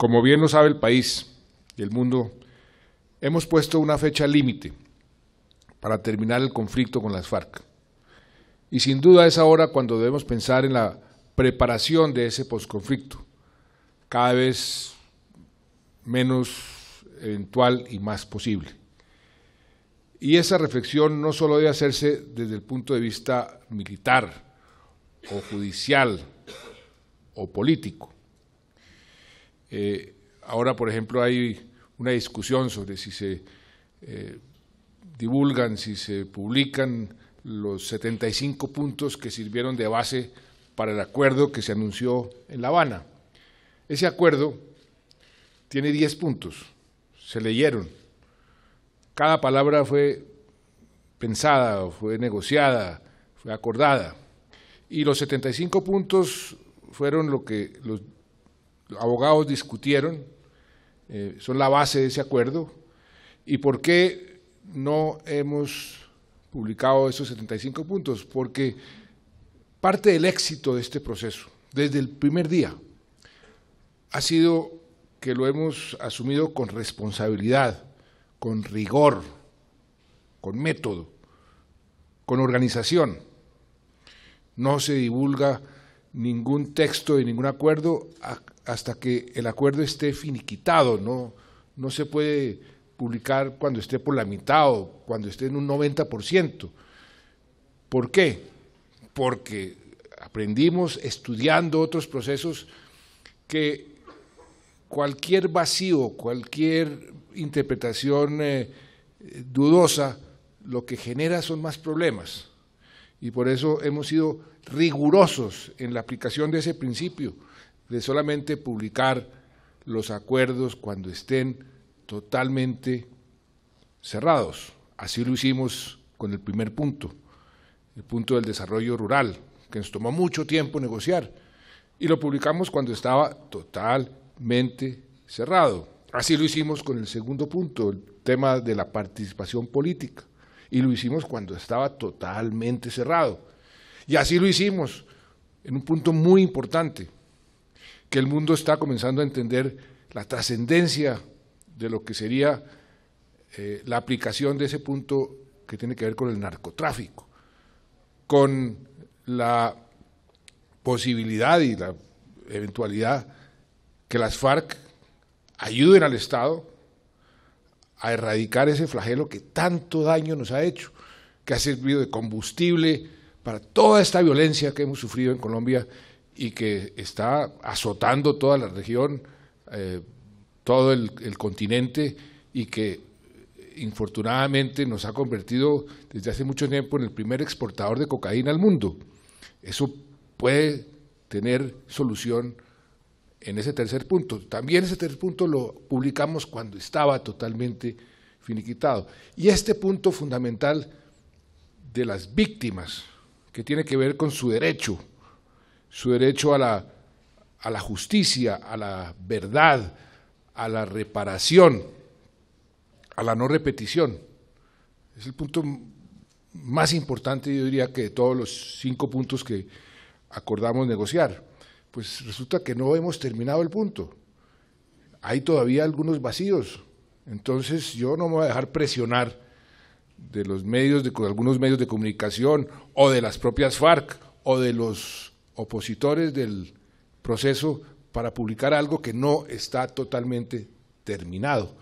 Como bien lo sabe el país y el mundo, hemos puesto una fecha límite para terminar el conflicto con las FARC. Y sin duda es ahora cuando debemos pensar en la preparación de ese posconflicto, cada vez menos eventual y más posible. Y esa reflexión no solo debe hacerse desde el punto de vista militar o judicial o político, eh, ahora, por ejemplo, hay una discusión sobre si se eh, divulgan, si se publican los 75 puntos que sirvieron de base para el acuerdo que se anunció en La Habana. Ese acuerdo tiene 10 puntos, se leyeron. Cada palabra fue pensada, fue negociada, fue acordada. Y los 75 puntos fueron lo que los abogados discutieron, eh, son la base de ese acuerdo, y por qué no hemos publicado esos 75 puntos, porque parte del éxito de este proceso, desde el primer día, ha sido que lo hemos asumido con responsabilidad, con rigor, con método, con organización. No se divulga ningún texto de ningún acuerdo hasta que el acuerdo esté finiquitado, no, se puede publicar cuando esté por la mitad o cuando esté en un 90%. ¿Por qué? Porque aprendimos estudiando otros procesos que cualquier vacío, cualquier interpretación eh, dudosa, lo que genera son más problemas y por eso hemos sido rigurosos en la aplicación de ese principio de solamente publicar los acuerdos cuando estén totalmente cerrados. Así lo hicimos con el primer punto, el punto del desarrollo rural, que nos tomó mucho tiempo negociar, y lo publicamos cuando estaba totalmente cerrado. Así lo hicimos con el segundo punto, el tema de la participación política. Y lo hicimos cuando estaba totalmente cerrado. Y así lo hicimos en un punto muy importante, que el mundo está comenzando a entender la trascendencia de lo que sería eh, la aplicación de ese punto que tiene que ver con el narcotráfico, con la posibilidad y la eventualidad que las FARC ayuden al Estado a erradicar ese flagelo que tanto daño nos ha hecho, que ha servido de combustible para toda esta violencia que hemos sufrido en Colombia y que está azotando toda la región, eh, todo el continente y que eh, infortunadamente nos ha convertido desde hace mucho tiempo en el primer exportador de cocaína al mundo. Eso puede tener solución en ese tercer punto. También ese tercer punto lo publicamos cuando estaba totalmente finiquitado. Y este punto fundamental de las víctimas, que tiene que ver con su derecho, su derecho a la, a la justicia, a la verdad, a la reparación, a la no repetición. Es el punto más importante, yo diría, que de todos los cinco puntos que acordamos negociar pues resulta que no hemos terminado el punto. Hay todavía algunos vacíos. Entonces yo no me voy a dejar presionar de los medios, de, algunos medios de comunicación o de las propias FARC o de los opositores del proceso para publicar algo que no está totalmente terminado.